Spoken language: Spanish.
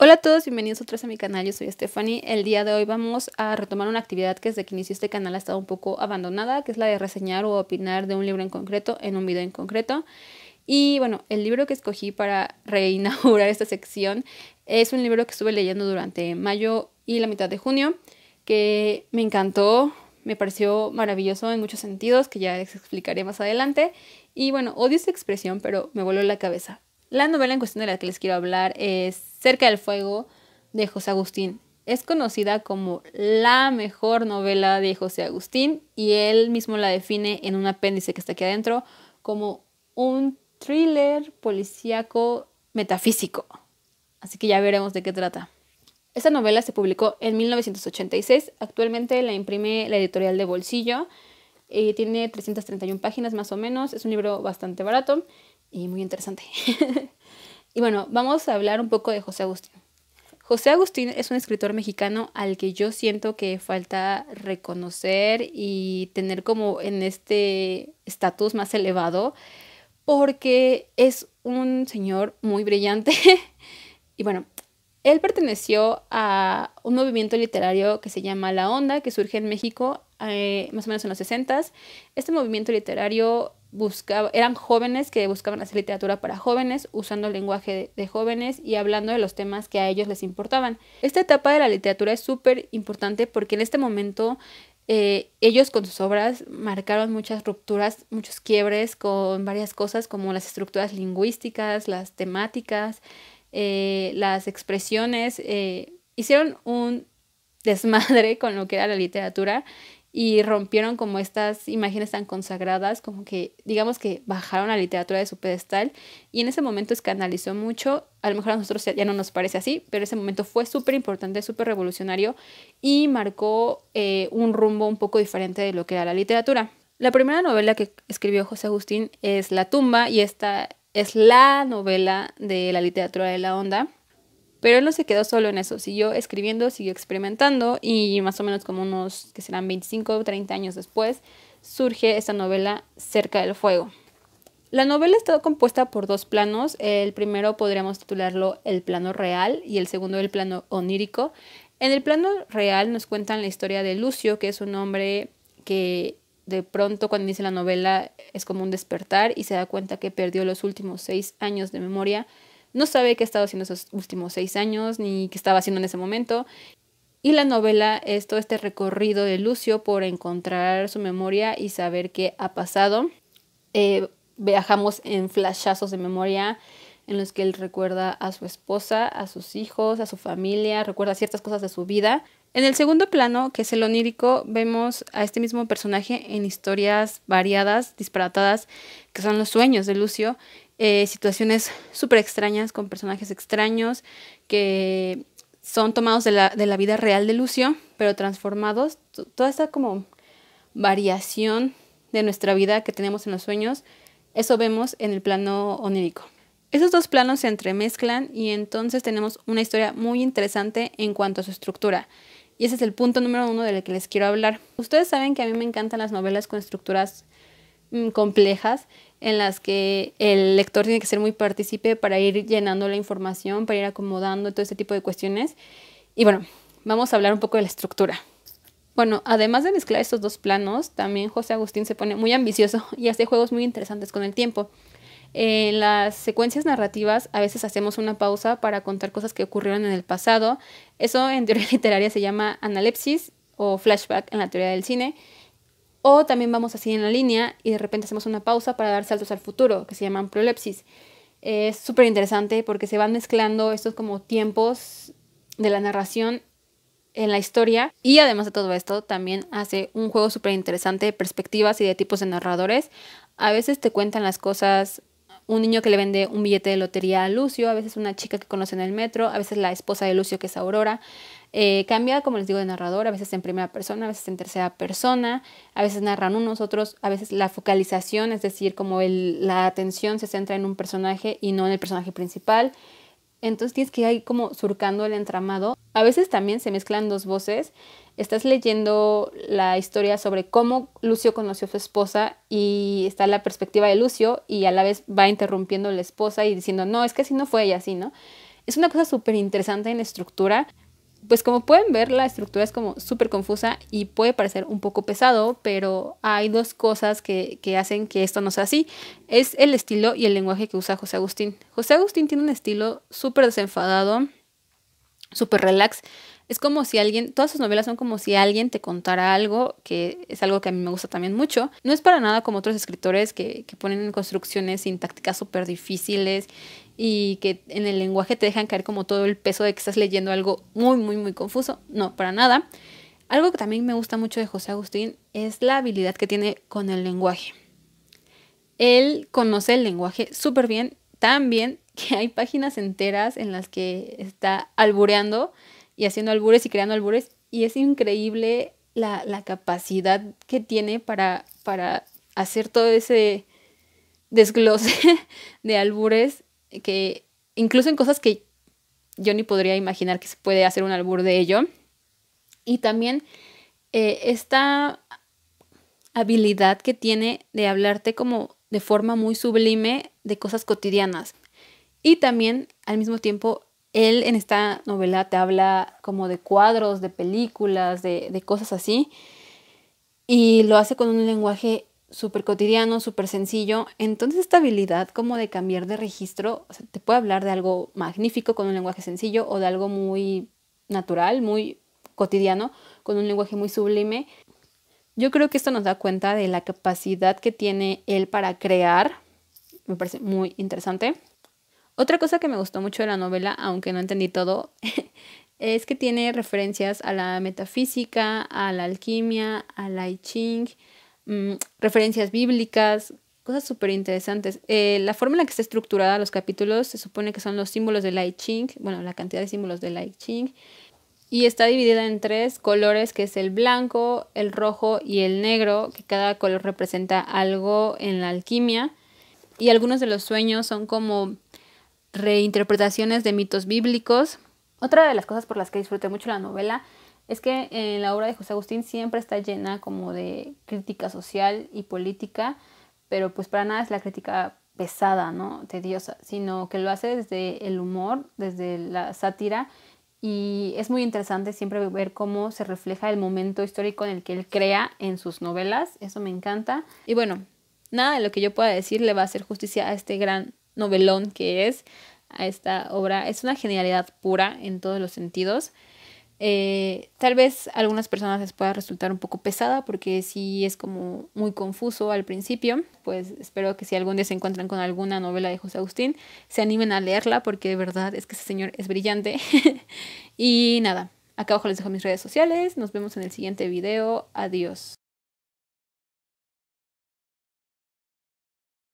Hola a todos, bienvenidos otra vez a mi canal, yo soy Stephanie. El día de hoy vamos a retomar una actividad que desde que inició este canal ha estado un poco abandonada, que es la de reseñar o opinar de un libro en concreto en un video en concreto. Y bueno, el libro que escogí para reinaugurar esta sección es un libro que estuve leyendo durante mayo y la mitad de junio, que me encantó, me pareció maravilloso en muchos sentidos, que ya les explicaré más adelante. Y bueno, odio esta expresión, pero me voló la cabeza. La novela en cuestión de la que les quiero hablar es Cerca del Fuego de José Agustín. Es conocida como la mejor novela de José Agustín y él mismo la define en un apéndice que está aquí adentro como un thriller policíaco metafísico. Así que ya veremos de qué trata. Esta novela se publicó en 1986, actualmente la imprime la editorial de Bolsillo, eh, tiene 331 páginas más o menos, es un libro bastante barato y muy interesante. y bueno, vamos a hablar un poco de José Agustín. José Agustín es un escritor mexicano al que yo siento que falta reconocer y tener como en este estatus más elevado, porque es un señor muy brillante. y bueno, él perteneció a un movimiento literario que se llama La Onda, que surge en México eh, más o menos en los 60s. Este movimiento literario buscaba, eran jóvenes que buscaban hacer literatura para jóvenes, usando el lenguaje de, jóvenes y hablando de los temas que a ellos les importaban. Esta etapa de la literatura es súper importante porque en este momento eh, ellos con sus obras marcaron muchas rupturas, muchos quiebres con varias cosas como las estructuras lingüísticas, las temáticas, eh, las expresiones. Eh, hicieron un desmadre con lo que era la literatura y rompieron como estas imágenes tan consagradas, como que digamos que bajaron la literatura de su pedestal y en ese momento escandalizó mucho, a lo mejor a nosotros ya no nos parece así, pero ese momento fue súper importante, súper revolucionario y marcó eh, un rumbo un poco diferente de lo que era la literatura. La primera novela que escribió José Agustín es La tumba y esta es la novela de la literatura de la onda. Pero él no se quedó solo en eso, siguió escribiendo, siguió experimentando y más o menos como unos que serán 25 o 30 años después surge esta novela Cerca del Fuego. La novela está compuesta por dos planos, el primero podríamos titularlo el plano real y el segundo el plano onírico. En el plano real nos cuentan la historia de Lucio, que es un hombre que de pronto cuando dice la novela es como un despertar y se da cuenta que perdió los últimos seis años de memoria no sabe qué ha estado haciendo esos últimos seis años ni qué estaba haciendo en ese momento. Y la novela es todo este recorrido de Lucio por encontrar su memoria y saber qué ha pasado. Eh, viajamos en flashazos de memoria en los que él recuerda a su esposa, a sus hijos, a su familia, recuerda ciertas cosas de su vida. En el segundo plano, que es el onírico, vemos a este mismo personaje en historias variadas, disparatadas, que son los sueños de Lucio, eh, situaciones súper extrañas con personajes extraños que son tomados de la, de la vida real de Lucio, pero transformados. Toda esta como variación de nuestra vida que tenemos en los sueños, eso vemos en el plano onírico. Esos dos planos se entremezclan y entonces tenemos una historia muy interesante en cuanto a su estructura. Y ese es el punto número uno del que les quiero hablar. Ustedes saben que a mí me encantan las novelas con estructuras Mm, complejas en las que el lector tiene que ser muy partícipe para ir llenando la información, para ir acomodando todo este tipo de cuestiones. Y bueno, vamos a hablar un poco de la estructura. Bueno, además de mezclar estos dos planos, también José Agustín se pone muy ambicioso y hace juegos muy interesantes con el tiempo. En las secuencias narrativas a veces hacemos una pausa para contar cosas que ocurrieron en el pasado. Eso en teoría literaria se llama analepsis o flashback en la teoría del cine. O también vamos así en la línea y de repente hacemos una pausa para dar saltos al futuro, que se llaman prolepsis. Es súper interesante porque se van mezclando estos como tiempos de la narración en la historia. Y además de todo esto, también hace un juego súper interesante de perspectivas y de tipos de narradores. A veces te cuentan las cosas un niño que le vende un billete de lotería a Lucio, a veces una chica que conoce en el metro, a veces la esposa de Lucio que es Aurora. Eh, cambia, como les digo, de narrador, a veces en primera persona, a veces en tercera persona, a veces narran unos, otros, a veces la focalización, es decir, como la atención se centra en un personaje y no en el personaje principal. Entonces tienes que ir como surcando el entramado. A veces también se mezclan dos voces. Estás leyendo la historia sobre cómo Lucio conoció a su esposa y está la perspectiva de Lucio y a la vez va interrumpiendo la esposa y diciendo, no, es que así no fue ella así, ¿no? Es una cosa súper interesante en estructura pues como pueden ver, la estructura es como súper confusa y puede parecer un poco pesado, pero hay dos cosas que, que, hacen que esto no sea así. Es el estilo y el lenguaje que usa José Agustín. José Agustín tiene un estilo súper desenfadado, súper relax, es como si alguien, todas sus novelas son como si alguien te contara algo, que es algo que a mí me gusta también mucho. No es para nada como otros escritores que, que ponen construcciones sintácticas súper difíciles y que en el lenguaje te dejan caer como todo el peso de que estás leyendo algo muy, muy, muy confuso. No, para nada. Algo que también me gusta mucho de José Agustín es la habilidad que tiene con el lenguaje. Él conoce el lenguaje súper bien, tan bien que hay páginas enteras en las que está albureando y haciendo albures y creando albures. Y es increíble la, capacidad que tiene para, para hacer todo ese desglose de albures que incluso en cosas que yo ni podría imaginar que se puede hacer un albur de ello. Y también eh, esta habilidad que tiene de hablarte como de forma muy sublime de cosas cotidianas. Y también al mismo tiempo él en esta novela te habla como de cuadros, de películas, de, cosas así, y lo hace con un lenguaje súper cotidiano, súper sencillo. Entonces esta habilidad como de cambiar de registro, o sea, te puede hablar de algo magnífico con un lenguaje sencillo o de algo muy natural, muy cotidiano, con un lenguaje muy sublime. Yo creo que esto nos da cuenta de la capacidad que tiene él para crear. Me parece muy interesante. Otra cosa que me gustó mucho de la novela, aunque no entendí todo, es que tiene referencias a la metafísica, a la alquimia, al I Ching, mm, referencias bíblicas, cosas súper interesantes. Eh, la forma en la que está estructurada los capítulos se supone que son los símbolos del I Ching, bueno, la cantidad de símbolos del I Ching, y está dividida en tres colores, que es el blanco, el rojo y el negro, que cada color representa algo en la alquimia. Y algunos de los sueños son como reinterpretaciones de mitos bíblicos. Otra de las cosas por las que disfruté mucho la novela es que en eh, la obra de José Agustín siempre está llena como de crítica social y política, pero pues para nada es la crítica pesada, ¿no? Tediosa, sino que lo hace desde el humor, desde la sátira y es muy interesante siempre ver cómo se refleja el momento histórico en el que él crea en sus novelas, eso me encanta. Y bueno, nada de lo que yo pueda decir le va a hacer justicia a este gran novelón que es a esta obra. Es una genialidad pura en todos los sentidos. Eh, tal vez a algunas personas les pueda resultar un poco pesada porque sí es como muy confuso al principio. Pues espero que si algún día se encuentran con alguna novela de José Agustín, se animen a leerla porque de verdad es que ese señor es brillante. y nada, acá abajo les dejo mis redes sociales. Nos vemos en el siguiente video. Adiós.